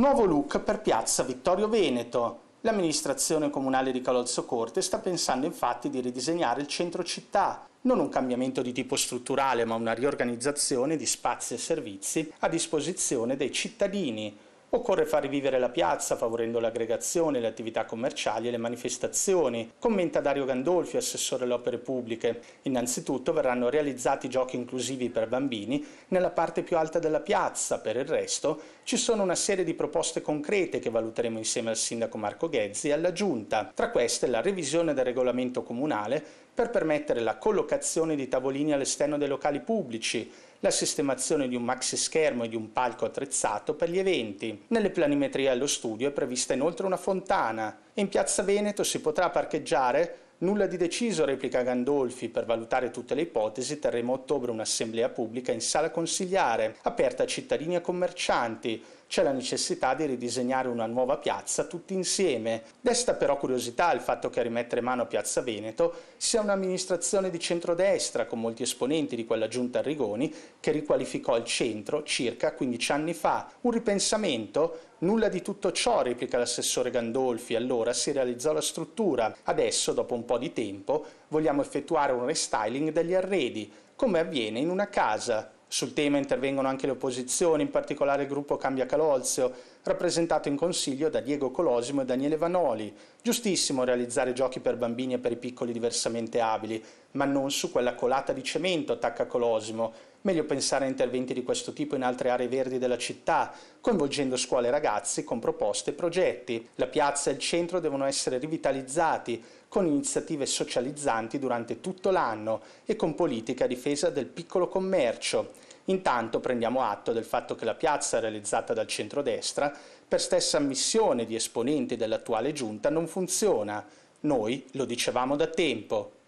Nuovo look per piazza Vittorio Veneto. L'amministrazione comunale di Calolzo Corte sta pensando infatti di ridisegnare il centro città, non un cambiamento di tipo strutturale ma una riorganizzazione di spazi e servizi a disposizione dei cittadini, Occorre far rivivere la piazza favorendo l'aggregazione, le attività commerciali e le manifestazioni, commenta Dario Gandolfi, assessore alle opere pubbliche. Innanzitutto verranno realizzati giochi inclusivi per bambini nella parte più alta della piazza, per il resto ci sono una serie di proposte concrete che valuteremo insieme al sindaco Marco Ghezzi e alla Giunta, tra queste la revisione del regolamento comunale per permettere la collocazione di tavolini all'esterno dei locali pubblici, la sistemazione di un maxi schermo e di un palco attrezzato per gli eventi. Nelle planimetrie allo studio è prevista inoltre una fontana e in Piazza Veneto si potrà parcheggiare Nulla di deciso, replica Gandolfi, per valutare tutte le ipotesi terremo a ottobre un'assemblea pubblica in sala consigliare, aperta a cittadini e commercianti, c'è la necessità di ridisegnare una nuova piazza tutti insieme. Desta però curiosità il fatto che a rimettere mano a Piazza Veneto sia un'amministrazione di centrodestra con molti esponenti di quella giunta a Rigoni che riqualificò il centro circa 15 anni fa. Un ripensamento? Nulla di tutto ciò, replica l'assessore Gandolfi, allora si realizzò la struttura. Adesso, dopo un po' di tempo, vogliamo effettuare un restyling degli arredi, come avviene in una casa. Sul tema intervengono anche le opposizioni, in particolare il gruppo Cambia Calolzio, rappresentato in consiglio da Diego Colosimo e Daniele Vanoli. Giustissimo realizzare giochi per bambini e per i piccoli diversamente abili, ma non su quella colata di cemento, attacca Colosimo, Meglio pensare a interventi di questo tipo in altre aree verdi della città, coinvolgendo scuole e ragazzi con proposte e progetti. La piazza e il centro devono essere rivitalizzati con iniziative socializzanti durante tutto l'anno e con politiche a difesa del piccolo commercio. Intanto prendiamo atto del fatto che la piazza realizzata dal centrodestra, per stessa ammissione di esponenti dell'attuale giunta, non funziona. Noi lo dicevamo da tempo.